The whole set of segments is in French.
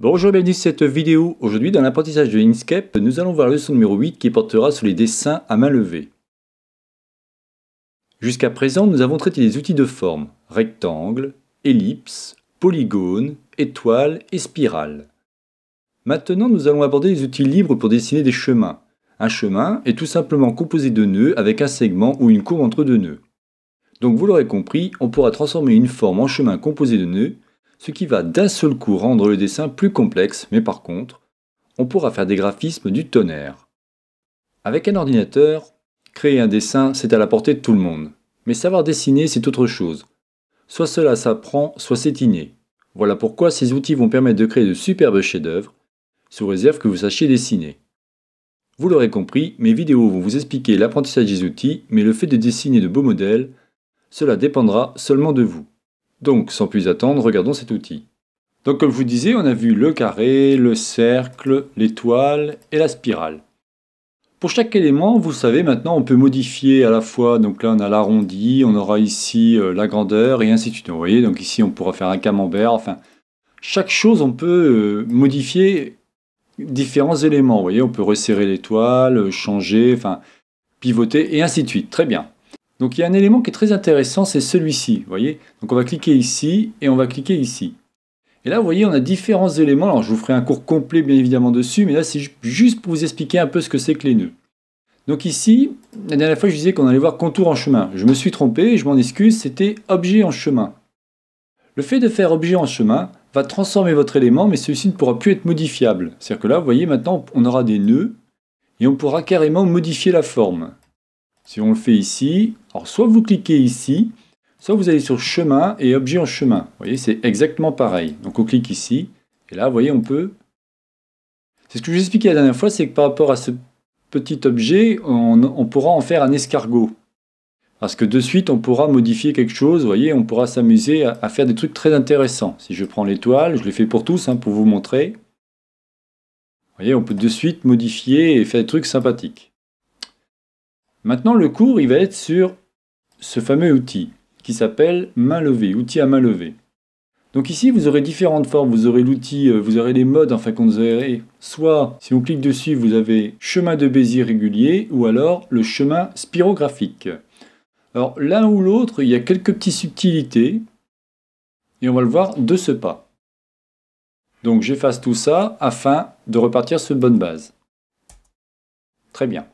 Bonjour et bienvenue sur cette vidéo. Aujourd'hui, dans l'apprentissage de Inkscape, nous allons voir la leçon numéro 8 qui portera sur les dessins à main levée. Jusqu'à présent, nous avons traité les outils de forme, rectangle, ellipse, polygone, étoile et spirale. Maintenant, nous allons aborder les outils libres pour dessiner des chemins. Un chemin est tout simplement composé de nœuds avec un segment ou une courbe entre deux nœuds. Donc vous l'aurez compris, on pourra transformer une forme en chemin composé de nœuds ce qui va d'un seul coup rendre le dessin plus complexe, mais par contre, on pourra faire des graphismes du tonnerre. Avec un ordinateur, créer un dessin, c'est à la portée de tout le monde. Mais savoir dessiner, c'est autre chose. Soit cela s'apprend, soit c'est inné. Voilà pourquoi ces outils vont permettre de créer de superbes chefs-d'œuvre, sous réserve que vous sachiez dessiner. Vous l'aurez compris, mes vidéos vont vous expliquer l'apprentissage des outils, mais le fait de dessiner de beaux modèles, cela dépendra seulement de vous. Donc, sans plus attendre, regardons cet outil. Donc, comme je vous disais, on a vu le carré, le cercle, l'étoile et la spirale. Pour chaque élément, vous savez maintenant, on peut modifier à la fois, donc là on a l'arrondi, on aura ici euh, la grandeur et ainsi de suite. Vous voyez, donc ici on pourra faire un camembert, enfin, chaque chose on peut euh, modifier différents éléments. Vous voyez, on peut resserrer l'étoile, changer, enfin, pivoter et ainsi de suite. Très bien. Donc il y a un élément qui est très intéressant, c'est celui-ci, vous voyez. Donc on va cliquer ici et on va cliquer ici. Et là, vous voyez, on a différents éléments. Alors je vous ferai un cours complet, bien évidemment, dessus, mais là, c'est juste pour vous expliquer un peu ce que c'est que les nœuds. Donc ici, la dernière fois, je disais qu'on allait voir contour en chemin. Je me suis trompé, je m'en excuse, c'était objet en chemin. Le fait de faire objet en chemin va transformer votre élément, mais celui-ci ne pourra plus être modifiable. C'est-à-dire que là, vous voyez, maintenant, on aura des nœuds, et on pourra carrément modifier la forme. Si on le fait ici, alors soit vous cliquez ici, soit vous allez sur chemin et objet en chemin. Vous voyez, c'est exactement pareil. Donc on clique ici, et là, vous voyez, on peut... C'est ce que je vous expliqué la dernière fois, c'est que par rapport à ce petit objet, on, pourra en faire un escargot. Parce que de suite, on pourra modifier quelque chose, vous voyez, on pourra s'amuser à, faire des trucs très intéressants. Si je prends l'étoile, je l'ai fait pour tous, hein, pour vous montrer. Vous voyez, on peut de suite modifier et faire des trucs sympathiques. Maintenant, le cours, il va être sur ce fameux outil qui s'appelle main levée, outil à main levée. Donc ici, vous aurez différentes formes. Vous aurez l'outil, euh, vous aurez les modes, enfin, qu'on vous aurez. Soit, si on clique dessus, vous avez chemin de Bézier régulier ou alors le chemin spirographique. Alors, l'un ou l'autre, il y a quelques petites subtilités et on va le voir de ce pas. Donc, j'efface tout ça afin de repartir sur une bonne base. Très bien.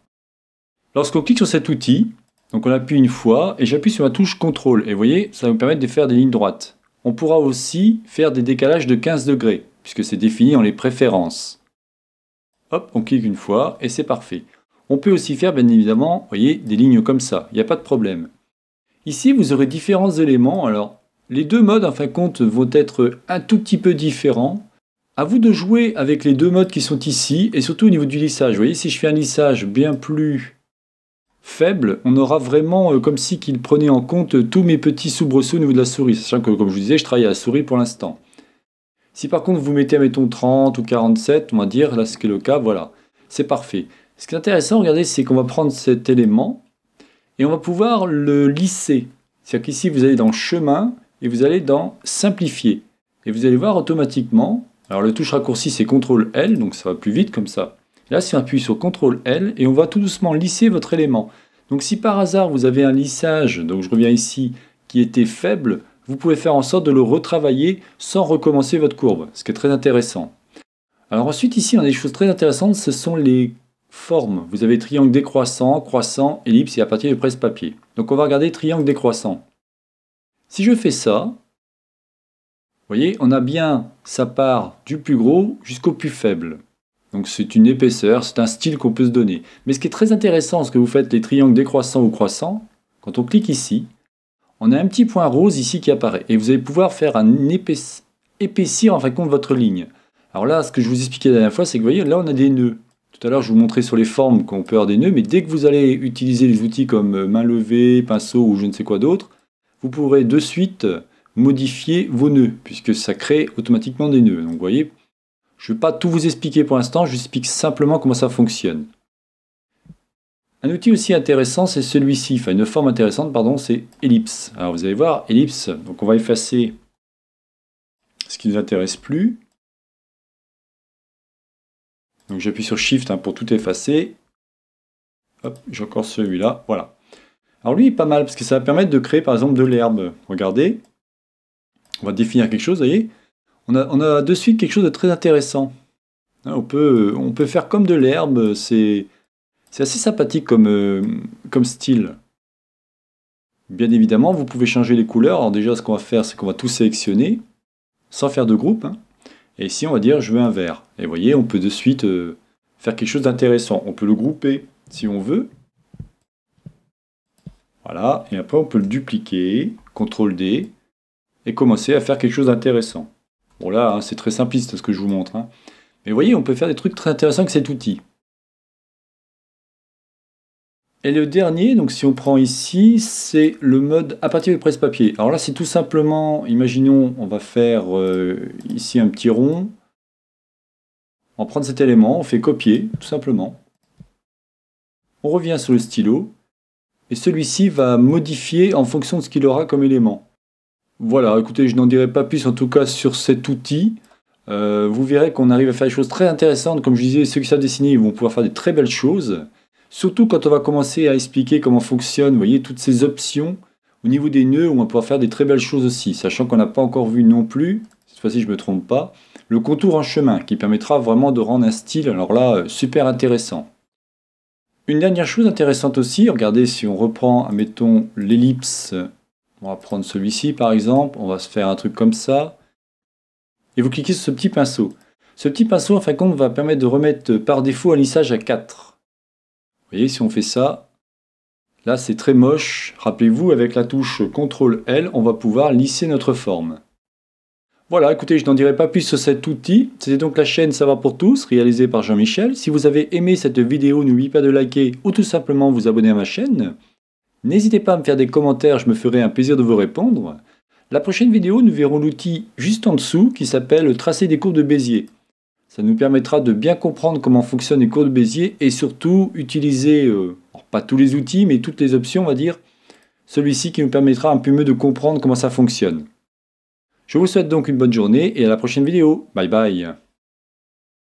Lorsqu'on clique sur cet outil, donc on appuie une fois et j'appuie sur la touche CTRL. Et vous voyez, ça va me permettre de faire des lignes droites. On pourra aussi faire des décalages de 15 degrés, puisque c'est défini dans les préférences. Hop, on clique une fois et c'est parfait. On peut aussi faire, bien évidemment, voyez, des lignes comme ça, il n'y a pas de problème. Ici, vous aurez différents éléments. Alors, les deux modes, en fin de compte, vont être un tout petit peu différents. À vous de jouer avec les deux modes qui sont ici, et surtout au niveau du lissage. Vous voyez, si je fais un lissage bien plus faible, on aura vraiment euh, comme si qu'il prenait en compte euh, tous mes petits soubresauts au niveau de la souris, sachant que, comme je vous disais, je travaille à la souris pour l'instant. Si par contre vous mettez, mettons, 30 ou 47, on va dire, là ce qui est le cas, voilà, c'est parfait. Ce qui est intéressant, regardez, c'est qu'on va prendre cet élément et on va pouvoir le lisser. C'est-à-dire qu'ici, vous allez dans chemin et vous allez dans simplifier. Et vous allez voir automatiquement, alors le touche raccourci c'est CTRL L, donc ça va plus vite comme ça. Là, si on appuie sur CTRL L et on va tout doucement lisser votre élément. Donc si par hasard vous avez un lissage, donc je reviens ici, qui était faible, vous pouvez faire en sorte de le retravailler sans recommencer votre courbe, ce qui est très intéressant. Alors ensuite ici, on a des choses très intéressantes, ce sont les formes. Vous avez triangle décroissant, croissant, ellipse et à partir du presse-papier. Donc on va regarder triangle décroissant. Si je fais ça, vous voyez, on a bien sa part du plus gros jusqu'au plus faible. Donc c'est une épaisseur, c'est un style qu'on peut se donner. Mais ce qui est très intéressant, ce que vous faites les triangles décroissants ou croissants, quand on clique ici, on a un petit point rose ici qui apparaît. Et vous allez pouvoir faire un épaissir en fin de compte votre ligne. Alors là, ce que je vous expliquais la dernière fois, c'est que vous voyez, là on a des nœuds. Tout à l'heure, je vous montrais sur les formes qu'on peut avoir des nœuds, mais dès que vous allez utiliser les outils comme euh, main levée, pinceau ou je ne sais quoi d'autre, vous pourrez de suite modifier vos nœuds, puisque ça crée automatiquement des nœuds. Donc vous voyez, je ne vais pas tout vous expliquer pour l'instant, je vous explique simplement comment ça fonctionne. Un outil aussi intéressant, c'est celui-ci, enfin une forme intéressante, pardon, c'est Ellipse. Alors vous allez voir, Ellipse, donc on va effacer ce qui ne nous intéresse plus. Donc j'appuie sur Shift hein, pour tout effacer. Hop, j'ai encore celui-là, voilà. Alors lui, il est pas mal, parce que ça va permettre de créer par exemple de l'herbe. Regardez, on va définir quelque chose, vous voyez on a, de suite quelque chose de très intéressant. Hein, euh, on peut, faire comme de l'herbe, c'est assez sympathique euh, comme, style. Bien évidemment, vous pouvez changer les couleurs. Alors déjà, ce qu'on va faire, c'est qu'on va tout sélectionner, sans faire de groupe. Hein. Et ici, on va dire, je veux un vert. Et vous voyez, on peut de suite euh, faire quelque chose d'intéressant. On peut le grouper, si on veut. Voilà, et après, on peut le dupliquer, CTRL-D, et commencer à faire quelque chose d'intéressant. Bon là, hein, c'est très simpliste ce que je vous montre. Hein. Mais vous voyez, on peut faire des trucs très intéressants avec cet outil. Et le dernier, donc si on prend ici, c'est le mode à partir du presse-papier. Alors là, c'est tout simplement, imaginons, on va faire euh, ici un petit rond. On prend cet élément, on fait copier, tout simplement. On revient sur le stylo. Et celui-ci va modifier en fonction de ce qu'il aura comme élément. Voilà, écoutez, je n'en dirai pas plus en tout cas sur cet outil. Euh, vous verrez qu'on arrive à faire des choses très intéressantes. Comme je disais, ceux qui savent dessiner, ils vont pouvoir faire des très belles choses. Surtout quand on va commencer à expliquer comment fonctionne, vous voyez, toutes ces options. Au niveau des nœuds, on va pouvoir faire des très belles choses aussi, sachant qu'on n'a pas encore vu non plus, cette fois-ci je ne me trompe pas, le contour en chemin, qui permettra vraiment de rendre un style, alors là, euh, super intéressant. Une dernière chose intéressante aussi, regardez si on reprend, mettons l'ellipse on va prendre celui-ci par exemple, on va se faire un truc comme ça. Et vous cliquez sur ce petit pinceau. Ce petit pinceau, en fin de compte, va permettre de remettre euh, par défaut un lissage à 4. Vous voyez, si on fait ça, là c'est très moche. Rappelez-vous, avec la touche CTRL-L, on va pouvoir lisser notre forme. Voilà, écoutez, je n'en dirai pas plus sur cet outil. C'était donc la chaîne Ça va pour tous, réalisée par Jean-Michel. Si vous avez aimé cette vidéo, n'oubliez pas de liker ou tout simplement vous abonner à ma chaîne. N'hésitez pas à me faire des commentaires, je me ferai un plaisir de vous répondre. La prochaine vidéo, nous verrons l'outil juste en dessous qui s'appelle Tracer des courbes de Bézier. Ça nous permettra de bien comprendre comment fonctionnent les cours de Bézier et surtout utiliser, euh, pas tous les outils, mais toutes les options, on va dire, celui-ci qui nous permettra un peu mieux de comprendre comment ça fonctionne. Je vous souhaite donc une bonne journée et à la prochaine vidéo. Bye bye